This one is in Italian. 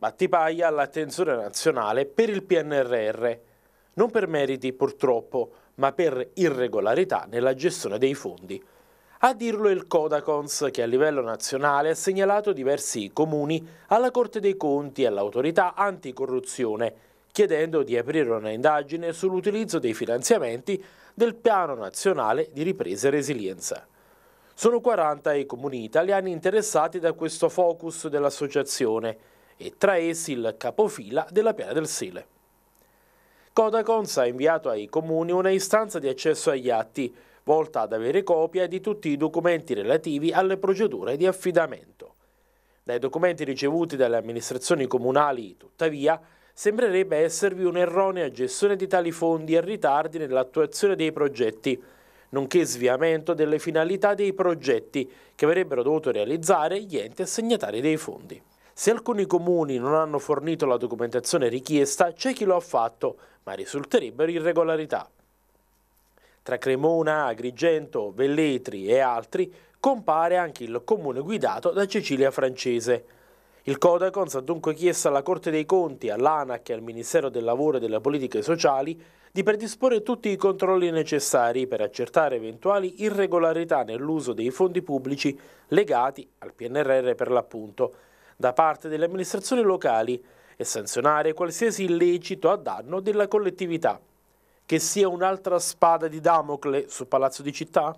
Battipaglia all'attenzione nazionale per il PNRR, non per meriti purtroppo, ma per irregolarità nella gestione dei fondi. A dirlo è il Codacons che a livello nazionale ha segnalato diversi comuni alla Corte dei Conti e all'autorità anticorruzione, chiedendo di aprire una indagine sull'utilizzo dei finanziamenti del Piano Nazionale di Ripresa e Resilienza. Sono 40 i comuni italiani interessati da questo focus dell'associazione e tra essi il capofila della Piana del Sele. Codacons ha inviato ai comuni una istanza di accesso agli atti, volta ad avere copia di tutti i documenti relativi alle procedure di affidamento. Dai documenti ricevuti dalle amministrazioni comunali, tuttavia, sembrerebbe esservi un'erronea gestione di tali fondi e ritardi nell'attuazione dei progetti, nonché sviamento delle finalità dei progetti che avrebbero dovuto realizzare gli enti assegnatari dei fondi. Se alcuni comuni non hanno fornito la documentazione richiesta, c'è chi lo ha fatto, ma risulterebbero irregolarità. Tra Cremona, Agrigento, Velletri e altri compare anche il comune guidato da Cecilia Francese. Il Codacons ha dunque chiesto alla Corte dei Conti, all'ANAC e al Ministero del Lavoro e delle Politiche Sociali di predisporre tutti i controlli necessari per accertare eventuali irregolarità nell'uso dei fondi pubblici legati al PNRR per l'appunto, da parte delle amministrazioni locali e sanzionare qualsiasi illecito a danno della collettività. Che sia un'altra spada di Damocle su Palazzo di Città?